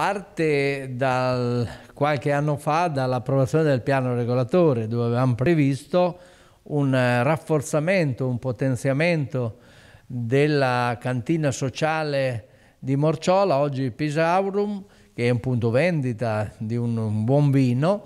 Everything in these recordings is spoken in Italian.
parte da qualche anno fa dall'approvazione del piano regolatore dove avevamo previsto un eh, rafforzamento, un potenziamento della cantina sociale di Morciola, oggi Pisaurum, che è un punto vendita di un, buon vino,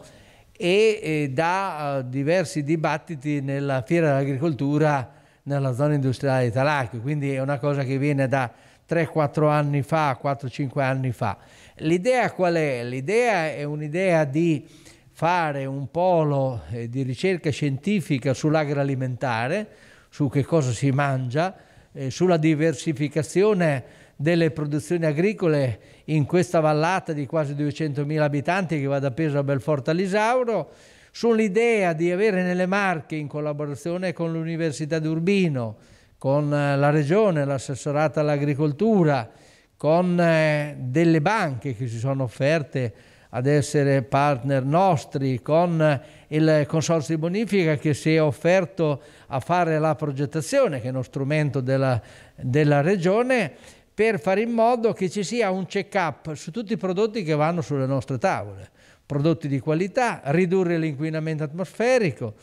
e, da eh, diversi dibattiti nella fiera dell'agricoltura nella zona industriale di Talacchio, quindi è una cosa che viene da 3-4 anni fa, 4-5 anni fa. L'idea qual è? L'idea è un'idea di fare un polo eh, di ricerca scientifica sull'agroalimentare, su che cosa si mangia, eh, sulla diversificazione delle produzioni agricole in questa vallata di quasi 200.000 abitanti che va da Pesaro a Belforte all'Isauro, sull'idea di avere nelle Marche in collaborazione con l'Università di Urbino con eh, la regione, l'assessorata all'agricoltura, con eh, delle banche che si sono offerte ad essere partner nostri, con eh, il Consorzio di Bonifica che si è offerto a fare la progettazione, che è uno strumento della, della regione, per fare in modo che ci sia un check-up su tutti i prodotti che vanno sulle nostre tavole, prodotti di qualità, ridurre l'inquinamento atmosferico,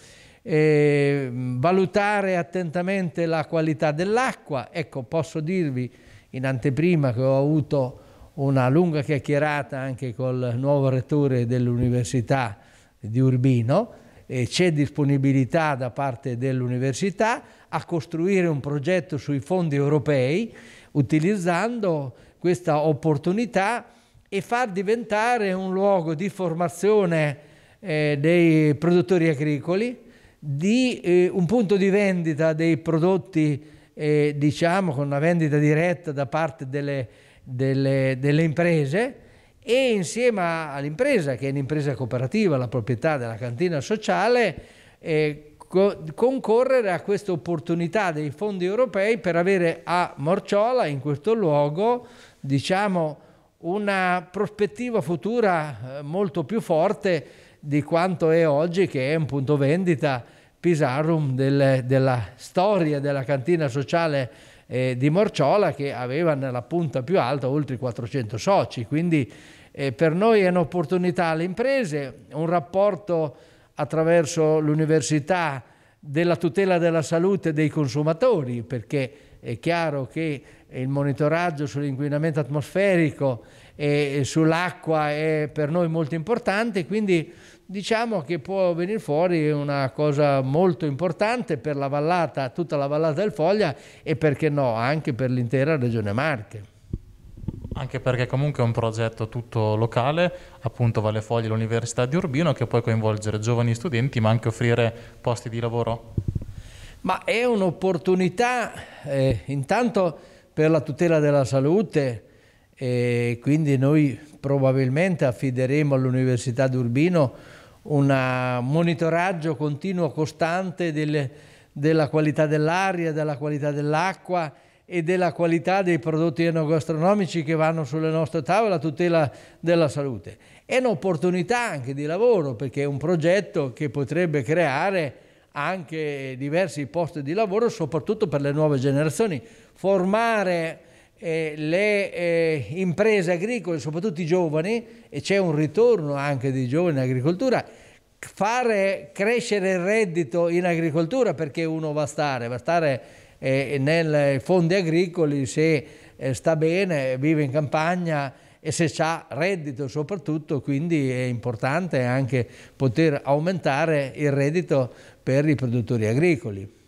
eh, valutare attentamente la qualità dell'acqua. Ecco, posso dirvi in anteprima che ho avuto una lunga chiacchierata anche col nuovo rettore dell'Università di Urbino, c'è disponibilità da parte dell'Università a costruire un progetto sui fondi europei utilizzando questa opportunità e far diventare un luogo di formazione eh, dei produttori agricoli, di eh, un punto di vendita dei prodotti, eh, diciamo, con una vendita diretta da parte delle, delle, delle imprese e insieme all'impresa, che è un'impresa cooperativa, la proprietà della cantina sociale, eh, co- concorrere a questa opportunità dei fondi europei per avere a Morciola, in questo luogo, diciamo, una prospettiva futura eh, molto più forte di quanto è oggi, che è un punto vendita pisarum del, della storia della cantina sociale eh, di Morciola che aveva nella punta più alta oltre 400 soci. Quindi eh, per noi è un'opportunità alle imprese, un rapporto attraverso l'università della tutela della salute dei consumatori, perché è chiaro che il monitoraggio sull'inquinamento atmosferico e sull'acqua è per noi molto importante, quindi diciamo che può venire fuori una cosa molto importante per la vallata, tutta la vallata del Foglia e perché no, anche per l'intera regione Marche anche perché comunque è un progetto tutto locale, appunto Valle Foglia l'Università di Urbino, che può coinvolgere giovani studenti ma anche offrire posti di lavoro? Ma è un'opportunità eh, intanto per la tutela della salute, e quindi noi probabilmente affideremo all'Università d'Urbino un monitoraggio continuo, costante del, della qualità dell'aria, della qualità dell'acqua e della qualità dei prodotti enogastronomici che vanno sulle nostre tavole a tutela della salute. È un'opportunità anche di lavoro perché è un progetto che potrebbe creare anche diversi posti di lavoro soprattutto per le nuove generazioni. Formare eh, le eh, imprese agricole, soprattutto i giovani, e c'è un ritorno anche dei giovani in agricoltura, fare crescere il reddito in agricoltura perché uno va a stare, va a stare eh, nei fondi agricoli se eh, sta bene, vive in campagna e se ha reddito soprattutto, quindi è importante anche poter aumentare il reddito per i produttori agricoli.